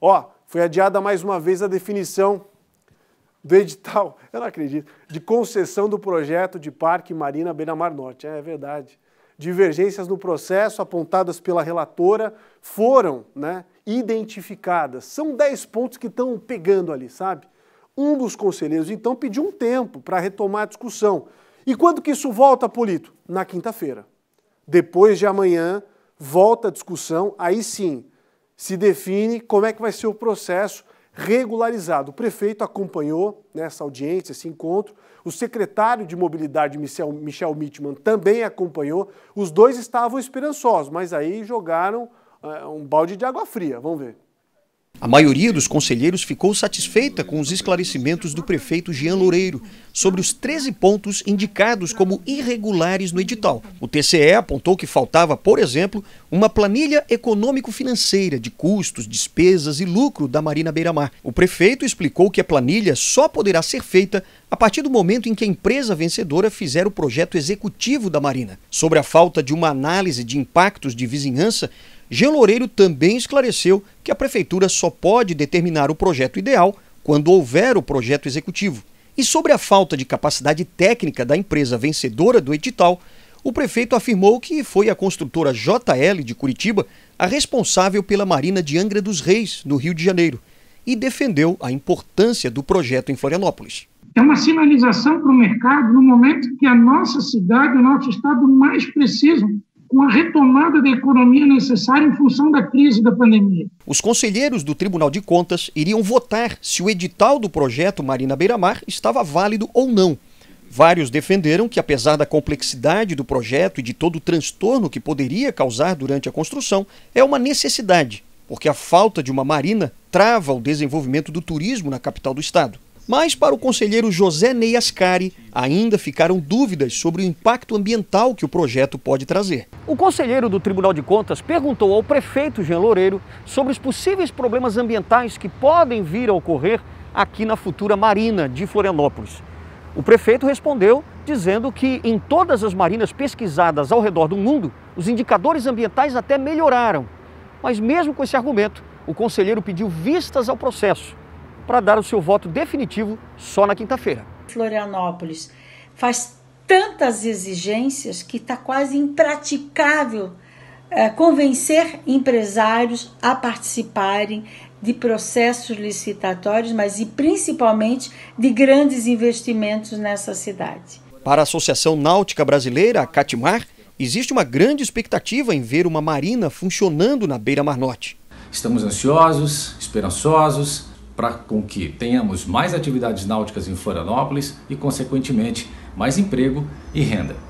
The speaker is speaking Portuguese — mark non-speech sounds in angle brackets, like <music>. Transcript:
Ó, foi adiada mais uma vez a definição do edital, <laughs> eu não acredito, de concessão do projeto de Parque Marina Beira-Mar Norte. É, é verdade. Divergências no processo apontadas pela relatora foram né, identificadas. São 10 pontos que estão pegando ali, sabe? Um dos conselheiros, então, pediu um tempo para retomar a discussão. E quando que isso volta, Polito? Na quinta-feira. Depois de amanhã, volta a discussão, aí sim, se define como é que vai ser o processo regularizado. O prefeito acompanhou nessa audiência, esse encontro, o secretário de Mobilidade, Michel, Michel Mittman, também acompanhou. Os dois estavam esperançosos, mas aí jogaram eh, um balde de água fria. Vamos ver. A maioria dos conselheiros ficou satisfeita com os esclarecimentos do prefeito Jean Loureiro sobre os 13 pontos indicados como irregulares no edital. O TCE apontou que faltava, por exemplo, uma planilha econômico-financeira de custos, despesas e lucro da Marina Beira-Mar. O prefeito explicou que a planilha só poderá ser feita a partir do momento em que a empresa vencedora fizer o projeto executivo da Marina. Sobre a falta de uma análise de impactos de vizinhança, Jean Loureiro também esclareceu que a Prefeitura só pode determinar o projeto ideal quando houver o projeto executivo. E sobre a falta de capacidade técnica da empresa vencedora do edital, o prefeito afirmou que foi a construtora JL de Curitiba a responsável pela Marina de Angra dos Reis, no Rio de Janeiro, e defendeu a importância do projeto em Florianópolis. É uma sinalização para o mercado no momento que a nossa cidade, o nosso estado mais precisam com a retomada da economia necessária em função da crise da pandemia. Os conselheiros do Tribunal de Contas iriam votar se o edital do projeto Marina Beira Mar estava válido ou não. Vários defenderam que, apesar da complexidade do projeto e de todo o transtorno que poderia causar durante a construção, é uma necessidade, porque a falta de uma marina trava o desenvolvimento do turismo na capital do estado. Mas para o conselheiro José Ney Ascari, ainda ficaram dúvidas sobre o impacto ambiental que o projeto pode trazer. O conselheiro do Tribunal de Contas perguntou ao prefeito Jean Loureiro sobre os possíveis problemas ambientais que podem vir a ocorrer aqui na futura marina de Florianópolis. O prefeito respondeu dizendo que em todas as marinas pesquisadas ao redor do mundo, os indicadores ambientais até melhoraram. Mas mesmo com esse argumento, o conselheiro pediu vistas ao processo para dar o seu voto definitivo só na quinta-feira. Florianópolis faz tantas exigências que está quase impraticável é, convencer empresários a participarem de processos licitatórios, mas e principalmente de grandes investimentos nessa cidade. Para a Associação Náutica Brasileira, a Catimar, existe uma grande expectativa em ver uma marina funcionando na Beira-Mar Norte. Estamos ansiosos, esperançosos, para com que tenhamos mais atividades náuticas em Florianópolis e, consequentemente, mais emprego e renda.